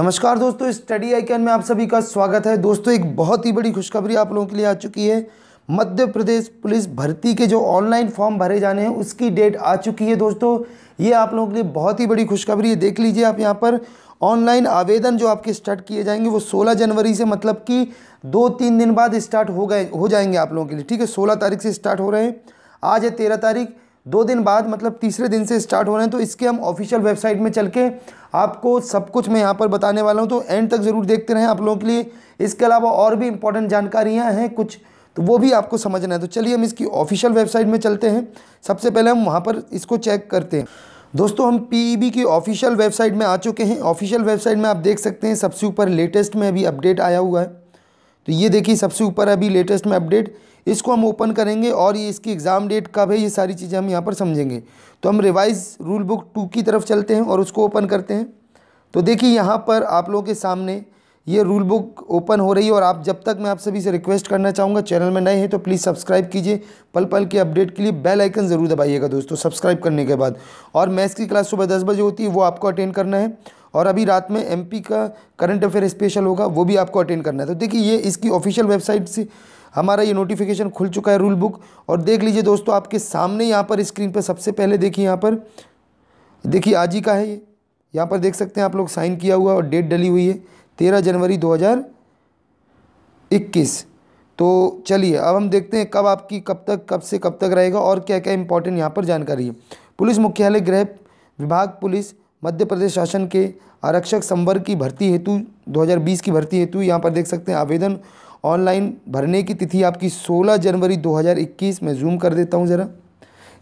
नमस्कार दोस्तों study can में आप सभी का स्वागत है दोस्तों एक बहुत ही बड़ी खुशखबरी आप लोगों के लिए आ चुकी है मध्य प्रदेश पुलिस भर्ती के जो ऑनलाइन फॉर्म भरे जाने हैं उसकी डेट आ चुकी है दोस्तों ये आप लोगों के लिए बहुत ही बड़ी खुशखबरी है देख लीजिए आप यहाँ पर ऑनलाइन आवेदन जो आपके स्टार्ट किए जाएंगे वो सोलह जनवरी से मतलब कि दो तीन दिन बाद स्टार्ट हो गए हो जाएंगे आप लोगों के लिए ठीक है सोलह तारीख से स्टार्ट हो रहे हैं आज है तेरह तारीख दो दिन बाद मतलब तीसरे दिन से स्टार्ट हो रहे हैं तो इसके हम ऑफिशियल वेबसाइट में चल के आपको सब कुछ मैं यहाँ पर बताने वाला हूँ तो एंड तक ज़रूर देखते रहें आप लोगों के लिए इसके अलावा और भी इंपॉर्टेंट जानकारियाँ हैं कुछ तो वो भी आपको समझना है तो चलिए हम इसकी ऑफिशियल वेबसाइट में चलते हैं सबसे पहले हम वहाँ पर इसको चेक करते हैं दोस्तों हम पी e की ऑफिशियल वेबसाइट में आ चुके हैं ऑफिशियल वेबसाइट में आप देख सकते हैं सबसे ऊपर लेटेस्ट में अभी अपडेट आया हुआ है तो ये देखिए सबसे ऊपर अभी लेटेस्ट में अपडेट इसको हम ओपन करेंगे और ये इसकी एग्ज़ाम डेट कब है ये सारी चीज़ें हम यहाँ पर समझेंगे तो हम रिवाइज रूल बुक टू की तरफ चलते हैं और उसको ओपन करते हैं तो देखिए यहाँ पर आप लोगों के सामने ये रूल बुक ओपन हो रही है और आप जब तक मैं आप सभी से रिक्वेस्ट करना चाहूँगा चैनल में नए हैं तो प्लीज़ सब्सक्राइब कीजिए पल पल के अपडेट के लिए बेल आइकन ज़रूर दबाइएगा दोस्तों सब्सक्राइब करने के बाद और मैथ्स की क्लास सुबह दस बजे होती है वो आपको अटेंड करना है और अभी रात में एम का करंट अफेयर स्पेशल होगा वो भी आपको अटेंड करना है तो देखिए ये इसकी ऑफिशियल वेबसाइट से हमारा ये नोटिफिकेशन खुल चुका है रूल बुक और देख लीजिए दोस्तों आपके सामने यहाँ पर स्क्रीन पर सबसे पहले देखिए यहाँ पर देखिए आज ही का है ये यहाँ पर देख सकते हैं आप लोग साइन किया हुआ और डेट डली हुई है तेरह जनवरी दो हज़ार इक्कीस तो चलिए अब हम देखते हैं कब आपकी कब तक कब से कब तक रहेगा और क्या क्या इंपॉर्टेंट यहाँ पर जानकारी है पुलिस मुख्यालय गृह विभाग पुलिस मध्य प्रदेश शासन के आरक्षक संवर्ग की भर्ती हेतु 2020 की भर्ती हेतु यहाँ पर देख सकते हैं आवेदन ऑनलाइन भरने की तिथि आपकी 16 जनवरी 2021 मैं जूम कर देता हूँ ज़रा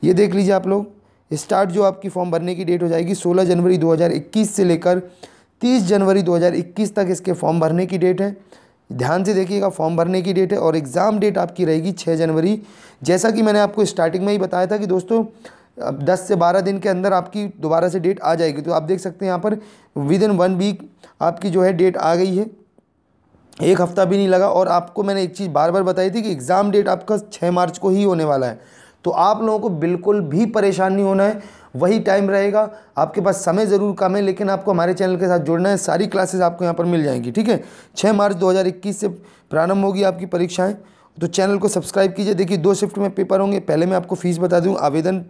ये देख लीजिए आप लोग स्टार्ट जो आपकी फॉर्म भरने की डेट हो जाएगी 16 जनवरी 2021 से लेकर 30 जनवरी 2021 तक इसके फॉर्म भरने की डेट है ध्यान से देखिएगा फॉर्म भरने की डेट है और एग्ज़ाम डेट आपकी रहेगी छः जनवरी जैसा कि मैंने आपको स्टार्टिंग में ही बताया था कि दोस्तों अब 10 से 12 दिन के अंदर आपकी दोबारा से डेट आ जाएगी तो आप देख सकते हैं यहाँ पर विद इन वन वीक आपकी जो है डेट आ गई है एक हफ़्ता भी नहीं लगा और आपको मैंने एक चीज़ बार बार बताई थी कि एग्ज़ाम डेट आपका छः मार्च को ही होने वाला है तो आप लोगों को बिल्कुल भी परेशान नहीं होना है वही टाइम रहेगा आपके पास समय ज़रूर कम है लेकिन आपको हमारे चैनल के साथ जुड़ना है सारी क्लासेस आपको यहाँ पर मिल जाएंगी ठीक है छः मार्च 2021 से प्रारंभ होगी आपकी परीक्षाएँ तो चैनल को सब्सक्राइब कीजिए देखिए दो शिफ्ट में पेपर होंगे पहले मैं आपको फ़ीस बता दूँ आवेदन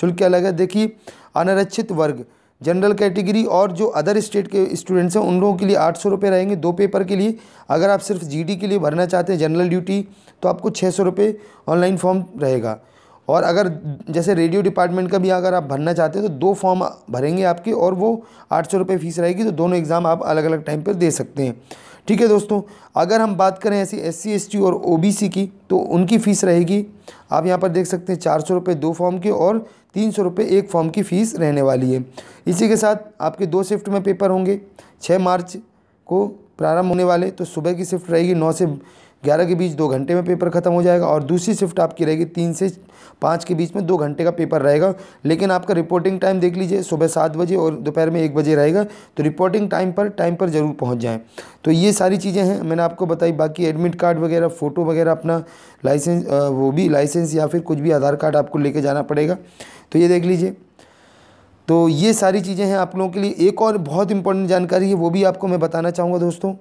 शुल्क क्या है देखिए अनारक्षित वर्ग जनरल कैटेगरी और जो अदर स्टेट के स्टूडेंट्स हैं उन लोगों के लिए आठ सौ रुपये रहेंगे दो पेपर के लिए अगर आप सिर्फ जीडी के लिए भरना चाहते हैं जनरल ड्यूटी तो आपको छः सौ रुपये ऑनलाइन फॉर्म रहेगा और अगर जैसे रेडियो डिपार्टमेंट का भी अगर आप भरना चाहते हैं तो दो फॉर्म भरेंगे आपके और वो आठ सौ रुपये फ़ीस रहेगी तो दोनों एग्ज़ाम आप अलग अलग टाइम पर दे सकते हैं ठीक है दोस्तों अगर हम बात करें ऐसी एस सी एस टी और ओ बी सी की तो उनकी फ़ीस रहेगी आप यहाँ पर देख सकते हैं चार सौ रुपये दो फॉर्म के और तीन सौ रुपये एक फॉर्म की फ़ीस रहने वाली है इसी के साथ आपके दो शिफ्ट में पेपर होंगे छः मार्च को प्रारंभ होने वाले तो सुबह की शिफ्ट रहेगी नौ से ग्यारह के बीच दो घंटे में पेपर ख़त्म हो जाएगा और दूसरी शिफ्ट आपकी रहेगी तीन से पाँच के बीच में दो घंटे का पेपर रहेगा लेकिन आपका रिपोर्टिंग टाइम देख लीजिए सुबह सात बजे और दोपहर में एक बजे रहेगा तो रिपोर्टिंग टाइम पर टाइम पर ज़रूर पहुँच जाएँ तो ये सारी चीज़ें हैं मैंने आपको बताई बाकी एडमिट कार्ड वगैरह फ़ोटो वगैरह अपना लाइसेंस वो भी लाइसेंस या फिर कुछ भी आधार कार्ड आपको लेके जाना पड़ेगा तो ये देख लीजिए तो ये सारी चीज़ें हैं आप लोगों के लिए एक और बहुत इंपॉर्टेंट जानकारी है वो भी आपको मैं बताना चाहूँगा दोस्तों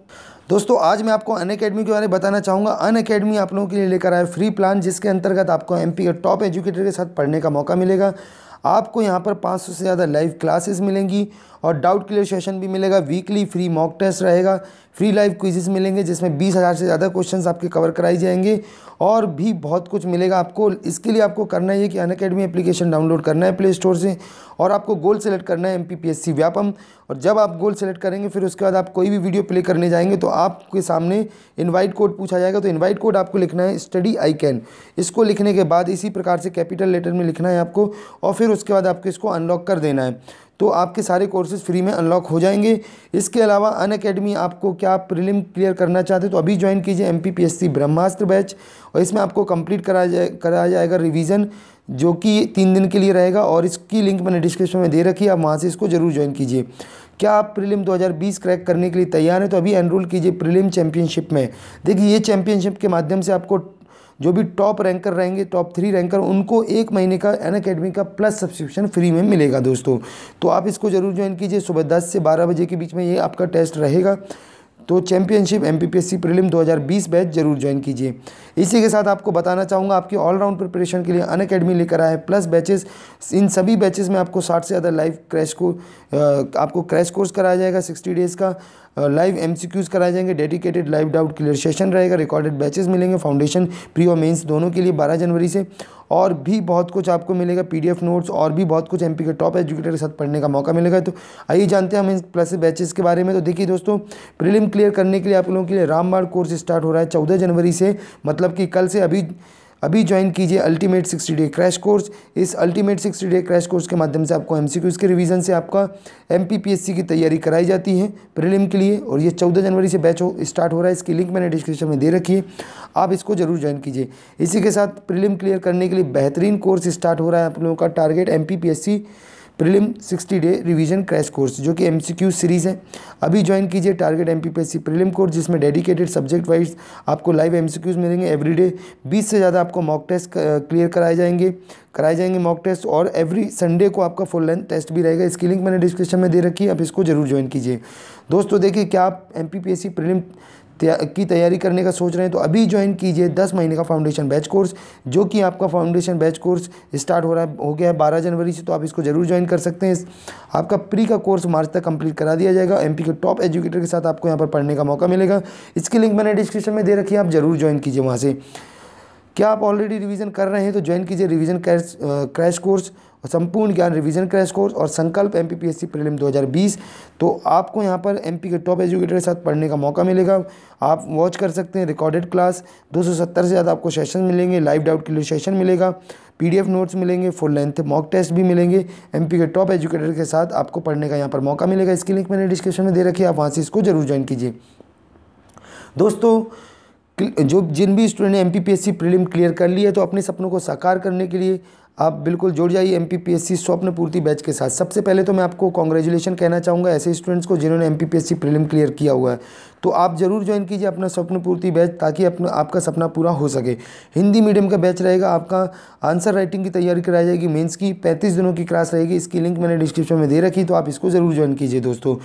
दोस्तों आज मैं आपको अन अकेडमी के बारे में बताना चाहूँगा अन अकेडमी आप लोगों के लिए लेकर आया फ्री प्लान जिसके अंतर्गत आपको एम के टॉप एजुकेटर के साथ पढ़ने का मौका मिलेगा आपको यहाँ पर 500 से ज़्यादा लाइव क्लासेस मिलेंगी और डाउट क्लियर सेशन भी मिलेगा वीकली फ्री मॉक टेस्ट रहेगा फ्री लाइव क्विजेस मिलेंगे जिसमें बीस हज़ार से ज़्यादा क्वेश्चंस आपके कवर कराए जाएंगे और भी बहुत कुछ मिलेगा आपको इसके लिए आपको करना है कि अन अकेडमी एप्लीकेशन डाउनलोड करना है प्ले स्टोर से और आपको गोल सेलेक्ट करना है M P P S C Vyapam और जब आप गोल सेलेक्ट करेंगे फिर उसके बाद आप कोई भी वीडियो प्ले करने जाएंगे तो आपके सामने इन्वाइट कोड पूछा जाएगा तो इन्वाइट कोड आपको लिखना है स्टडी आई कैन इसको लिखने के बाद इसी प्रकार से कैपिटल लेटर में लिखना है आपको और फिर उसके बाद आपको इसको अनलॉक कर देना है तो आपके सारे कोर्सेज फ्री में अनलॉक हो जाएंगे इसके अलावा अन अकेडमी आपको क्या आप प्रिलिम क्लियर करना चाहते हैं तो अभी ज्वाइन कीजिए M P P S C Brahmastra batch और इसमें आपको कंप्लीट कराया जाए कराया जाएगा रिवीजन जो कि तीन दिन के लिए रहेगा और इसकी लिंक मैंने डिस्क्रिप्शन में दे रखी है आप वहाँ से इसको जरूर ज्वाइन कीजिए क्या आप प्रीलिम 2020 क्रैक करने के लिए तैयार हैं तो अभी एनरोल कीजिए प्रीलिम चैंपियनशिप में देखिए ये चैंपियनशिप के माध्यम से आपको जो भी टॉप रैंकर रहेंगे टॉप थ्री रैंकर उनको एक महीने का एन अकेडमी का प्लस सब्सक्रिप्शन फ्री में मिलेगा दोस्तों तो आप इसको ज़रूर ज्वाइन कीजिए सुबह दस से बारह बजे के बीच में ये आपका टेस्ट रहेगा तो championship M P P S batch जरूर ज्वाइन कीजिए इसी के साथ आपको बताना चाहूँगा आपकी ऑलराउंड प्रिपरेशन के लिए अन अकेडमी लेकर आए प्लस बैचेस इन सभी बैचेस में आपको 60 से ज़्यादा लाइव क्रैश को आपको क्रैश कोर्स कराया जाएगा 60 डेज़ का लाइव एमसीक्यूज कराए जाएंगे dedicated live doubt clear session रहेगा रिकॉर्डेड बैचेस मिलेंगे फाउंडेशन प्री और मेंस दोनों के लिए 12 जनवरी से और भी बहुत कुछ आपको मिलेगा पीडीएफ नोट्स और भी बहुत कुछ एमपी के टॉप एजुकेटर के साथ पढ़ने का मौका मिलेगा तो आइए जानते हैं हम इस प्लस बैचेस के बारे में तो देखिए दोस्तों प्रिलिम क्लियर करने के लिए आप लोगों के लिए रामबाड़ कोर्स स्टार्ट हो रहा है चौदह जनवरी से मतलब कि कल से अभी अभी ज्वाइन कीजिए ultimate sixty day crash course इस ultimate sixty day crash course के माध्यम से आपको एम के रिविज़न से आपका एम की तैयारी कराई जाती है प्रिलिम के लिए और ये चौदह जनवरी से बैच हो स्टार्ट हो रहा है इसकी लिंक मैंने डिस्क्रिप्शन में दे रखी है आप इसको जरूर ज्वाइन कीजिए इसी के साथ प्रिलिम क्लियर करने के लिए बेहतरीन कोर्स स्टार्ट हो रहा है आप लोगों का target M prelim 60 day revision crash course जो कि एमसीक्यू सीरीज़ है अभी ज्वाइन कीजिए टारगेट एमपीपीएससी प्रीलिम कोर्स जिसमें डेडिकेटेड सब्जेक्ट वाइज आपको लाइव एमसीक्यूज मिलेंगे एवरीडे 20 से ज़्यादा आपको मॉक टेस्ट क्लियर कराए जाएंगे कराए जाएंगे मॉक टेस्ट और एवरी संडे को आपका फुल लेंथ टेस्ट भी रहेगा इसकी लिंक मैंने डिस्क्रिप्शन में दे रखी है आप इसको जरूर ज्वाइन कीजिए दोस्तों देखिए क्या आप एम पी की तैयारी करने का सोच रहे हैं तो अभी ज्वाइन कीजिए दस महीने का फाउंडेशन बैच कोर्स जो कि आपका फाउंडेशन बैच कोर्स स्टार्ट हो रहा है हो गया है बारह जनवरी से तो आप इसको जरूर ज्वाइन कर सकते हैं आपका प्री का कोर्स मार्च तक कंप्लीट करा दिया जाएगा एम के टॉप एजुकेटर के साथ आपको यहाँ पर पढ़ने का मौका मिलेगा इसकी लिंक मैंने डिस्क्रिप्शन में दे रखी है आप जरूर ज्वाइन कीजिए वहाँ से क्या आप ऑलरेडी रिवीजन कर रहे हैं तो ज्वाइन कीजिए रिवीजन क्रैश कोर्स और संपूर्ण ज्ञान रिवीजन क्रैश कोर्स और संकल्प एम पी प्रीलिम 2020 तो आपको यहाँ पर एमपी के टॉप एजुकेटर के साथ पढ़ने का मौका मिलेगा आप वॉच कर सकते हैं रिकॉर्डेड क्लास 270 से ज़्यादा आपको सेशन मिलेंगे लाइव डाउट के लिए सेशन मिलेगा पीडीएफ नोट्स मिलेंगे फुल लेंथ मॉक टेस्ट भी मिलेंगे एमपी के टॉप एजुकेटर के साथ आपको पढ़ने का यहाँ पर मौका मिलेगा इसकी लिंक मैंने डिस्क्रिप्शन में दे रखी है आप वहाँ से इसको जरूर ज्वाइन कीजिए दोस्तों जो जिन भी स्टूडेंट ने एम पी क्लियर कर लिया है तो अपने सपनों को साकार करने के लिए आप बिल्कुल जुड़ जाइए एम पी स्वप्न पूर्ति बैच के साथ सबसे पहले तो मैं आपको कॉन्ग्रेचुलेसन कहना चाहूँगा ऐसे स्टूडेंट्स को जिन्होंने एम पी प्रीलिम क्लियर किया हुआ है तो आप ज़रूर ज्वाइन कीजिए अपना स्वप्न पूर्ति बैच ताकि अपना आपका सपना पूरा हो सके हिंदी मीडियम का बैच रहेगा आपका आंसर राइटिंग की तैयारी कराई जाएगी मेंस की पैंतीस दिनों की क्लास रहेगी इसकी लिंक मैंने डिस्क्रिप्शन में दे रखी तो आप इसको ज़रूर ज्वाइन कीजिए दोस्तों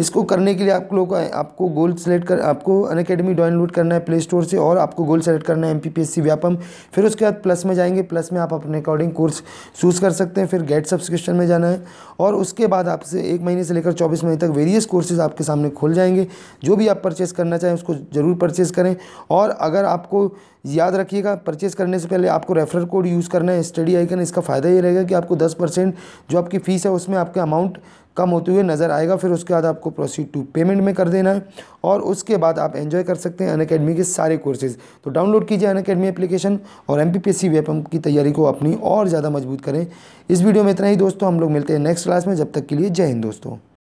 इसको करने के लिए आप लोग आपको गोल सेलेक्ट कर आपको अन अकेडमी डाउनलोड करना है प्ले स्टोर से और आपको गोल सेलेक्ट करना है एम पी व्यापम फिर उसके बाद प्लस में जाएंगे प्लस में आप अपने अकॉर्डिंग कोर्स चूज़ कर सकते हैं फिर गेट सब्सक्रिप्शन में जाना है और उसके बाद आपसे एक महीने से लेकर चौबीस महीने तक वेरियस कोर्सेज आपके सामने खुल जाएंगे जो भी आप परचेस करना चाहें उसको ज़रूर परचेस करें और अगर आपको याद रखिएगा परचेस करने से पहले आपको रेफरल कोड यूज़ करना है स्टडी आइकन इसका फ़ायदा ये रहेगा कि आपको दस परसेंट जो आपकी फ़ीस है उसमें आपके अमाउंट कम होते हुए नज़र आएगा फिर उसके बाद आपको प्रोसीड टू पेमेंट में कर देना है और उसके बाद आप एंजॉय कर सकते हैं अन अकेडमी के सारे कोर्सेज़ तो डाउनलोड कीजिए अन अकेडमी एप्लीकेशन और M P P S C की तैयारी को अपनी और ज़्यादा मजबूत करें इस वीडियो में इतना ही दोस्तों हम लोग मिलते हैं नेक्स्ट क्लास में जब तक के लिए जय हिंद दोस्तों